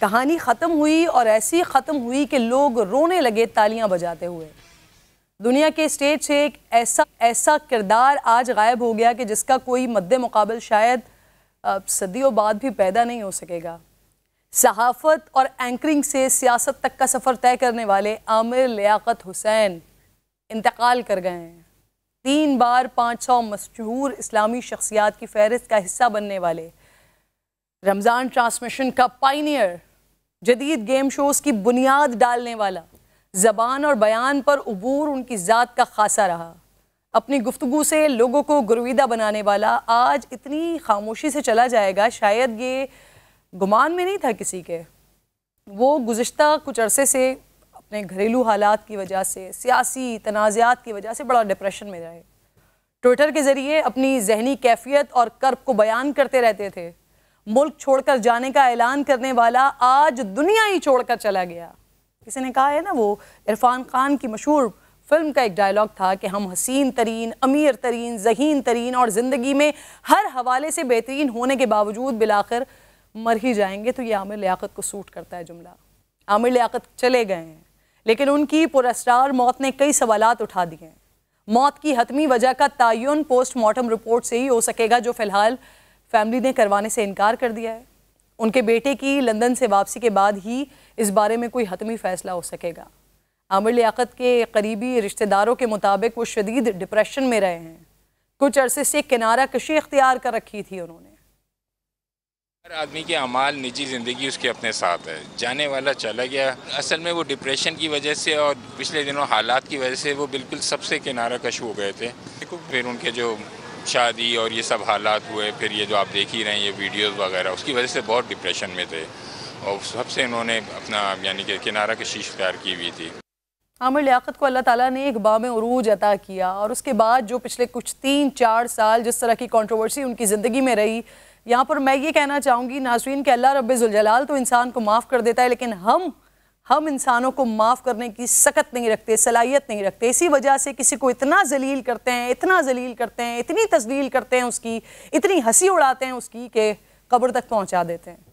कहानी ख़त्म हुई और ऐसी ख़त्म हुई कि लोग रोने लगे तालियां बजाते हुए दुनिया के स्टेज से एक ऐसा ऐसा किरदार आज गायब हो गया कि जिसका कोई मद्द मुकाबल शायद सदियों बाद भी पैदा नहीं हो सकेगा सहाफ़त और एंकरिंग से सियासत तक का सफ़र तय करने वाले आमिर लियाकत हुसैन इंतकाल कर गए हैं तीन बार पाँच सौ मशहूर इस्लामी शख्सियात की फहरिस्त का हिस्सा बनने वाले रमज़ान ट्रांसमिशन का पाइनियर जदीद गेम शोज़ की बुनियाद डालने वाला ज़बान और बयान पर अबूर उनकी ज़ात का खासा रहा अपनी गुफ्तु से लोगों को गुरविदा बनाने वाला आज इतनी खामोशी से चला जाएगा शायद ये गुमान में नहीं था किसी के वो गुज्त कुछ अरसे से अपने घरेलू हालात की वजह से सियासी तनाज़ात की वजह से बड़ा डिप्रेशन में रहे ट्विटर के ज़रिए अपनी जहनी कैफियत और कर्ब को बयान करते रहते थे मुल्क छोड़कर जाने का ऐलान करने वाला आज दुनिया ही छोड़कर चला गया किसी ने कहा है ना वो इरफान खान की मशहूर फिल्म का एक डायलॉग था कि हम हसीन तरीन अमीर तरीन जहीन तरीन और ज़िंदगी में हर हवाले से बेहतरीन होने के बावजूद बिलाखिर मर ही जाएंगे तो ये आमिर लियाकत को सूट करता है जुमला आमिर लियाकत चले गए हैं लेकिन उनकी पुरस्कार मौत ने कई सवाल उठा दिए हैं मौत की हतमी वजह का तयन पोस्टमार्टम रिपोर्ट से ही हो सकेगा जो फ़िलहाल फैमिली ने करवाने से इनकार कर दिया है उनके बेटे की लंदन से वापसी के बाद ही इस बारे में कोई हतमी फैसला हो सकेगा आमिर लियाकत के करीबी रिश्तेदारों के मुताबिक वो शदीद डिप्रेशन में रहे हैं कुछ अरसे से किनारा कशी इख्तियार कर रखी थी उन्होंने हर आदमी के अमाल निजी ज़िंदगी उसके अपने साथ है जाने वाला चला गया असल में वो डिप्रेशन की वजह से और पिछले दिनों हालात की वजह से वो बिल्कुल सबसे किनारा कश हो गए थे फिर उनके जो शादी और ये सब हालात हुए फिर ये जो आप देख ही रहे हैं ये वीडियोस वगैरह उसकी वजह से बहुत डिप्रेशन में थे और सबसे इन्होंने अपना यानी कि किनारा कशीश तैयार की हुई थी आमिर लियाकत को अल्लाह ताला ने एक बाम अरूज अता किया और उसके बाद जो पिछले कुछ तीन चार साल जिस तरह की कॉन्ट्रोवर्सी उनकी ज़िंदगी में रही यहाँ पर मैं ये कहना चाहूँगी नाजरीन के अल्लाह रब्ज़ुलजलाल तो इंसान को माफ़ कर देता है लेकिन हम हम इंसानों को माफ़ करने की सकत नहीं रखते सलाहियत नहीं रखते इसी वजह से किसी को इतना जलील करते हैं इतना जलील करते हैं इतनी तस्वील करते हैं उसकी इतनी हंसी उड़ाते हैं उसकी कि कब्र तक पहुँचा देते हैं